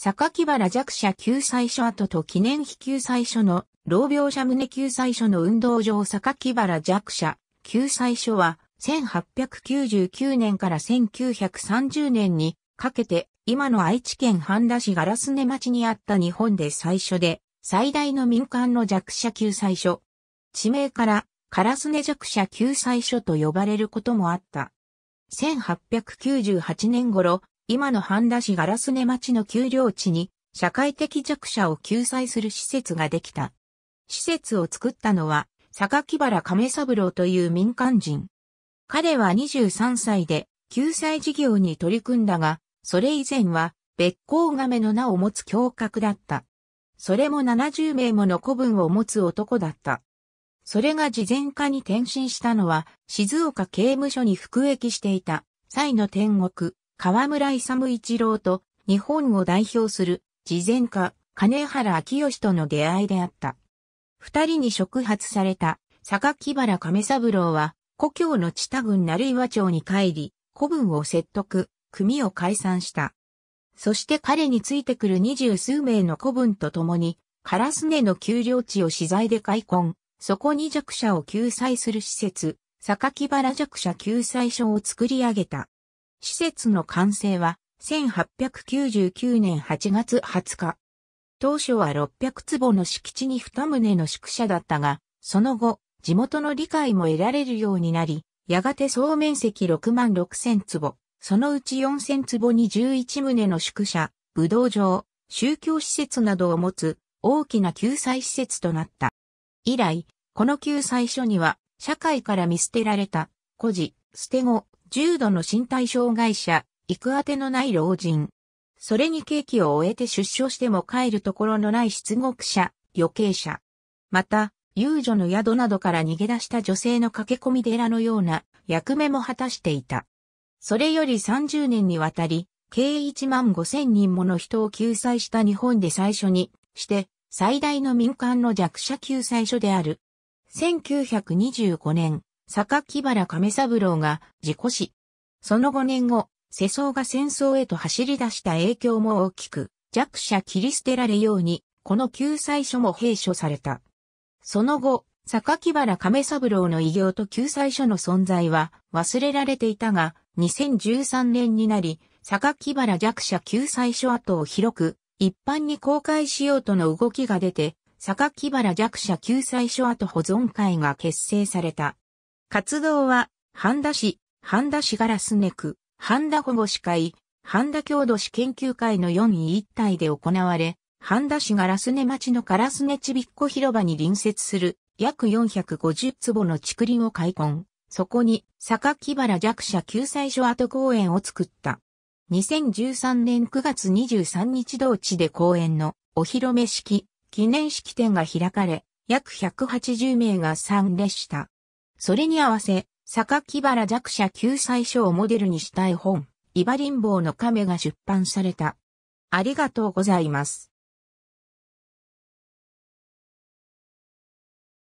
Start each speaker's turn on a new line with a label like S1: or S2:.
S1: 榊原弱者救済所跡と記念碑救済所の、老病者胸救済所の運動場榊原弱者救済所は、1899年から1930年にかけて、今の愛知県半田市ガラス根町にあった日本で最初で、最大の民間の弱者救済所。地名から、カラスネ弱者救済所と呼ばれることもあった。1898年頃、今の半田市ガラスネ町の丘陵地に、社会的弱者を救済する施設ができた。施設を作ったのは、榊原亀三郎という民間人。彼は23歳で、救済事業に取り組んだが、それ以前は、別光亀の名を持つ教閣だった。それも70名もの古文を持つ男だった。それが事前化に転身したのは、静岡刑務所に服役していた、際の天国、河村勇一郎と日本を代表する慈善家金原明義との出会いであった。二人に触発された木原亀三郎は故郷の千田郡成岩町に帰り、古文を説得、組を解散した。そして彼についてくる二十数名の古文と共に、カラスネの丘陵地を資材で開墾、そこに弱者を救済する施設、木原弱者救済所を作り上げた。施設の完成は1899年8月20日。当初は600坪の敷地に2棟の宿舎だったが、その後、地元の理解も得られるようになり、やがて総面積6万6千坪、そのうち4千坪に11棟の宿舎、武道場、宗教施設などを持つ大きな救済施設となった。以来、この救済所には社会から見捨てられた、孤児、捨て子、重度の身体障害者、行く当てのない老人。それに刑期を終えて出所しても帰るところのない出国者、余計者。また、遊女の宿などから逃げ出した女性の駆け込み寺のような役目も果たしていた。それより30年にわたり、計1万5千人もの人を救済した日本で最初にして、最大の民間の弱者救済所である。1925年、坂木原亀三郎が事故死。その5年後、世相が戦争へと走り出した影響も大きく、弱者切り捨てられように、この救済書も閉所された。その後、坂木原亀三郎の偉業と救済書の存在は忘れられていたが、2013年になり、坂木原弱者救済書跡を広く、一般に公開しようとの動きが出て、坂木原弱者救済書跡保存会が結成された。活動は、半田市、半田市ガラスネク、半田保護司会、半田郷土市研究会の4位一体で行われ、半田市ガラスネ町のガラスネちびっこ広場に隣接する約450坪の竹林を開墾。そこに、坂木原弱者救済所跡公園を作った。2013年9月23日同地で公園のお披露目式、記念式典が開かれ、約180名が参列した。それに合わせ、榊原弱者救済書をモデルにした絵本、イバリンボウの亀が出版された。ありがとうございます。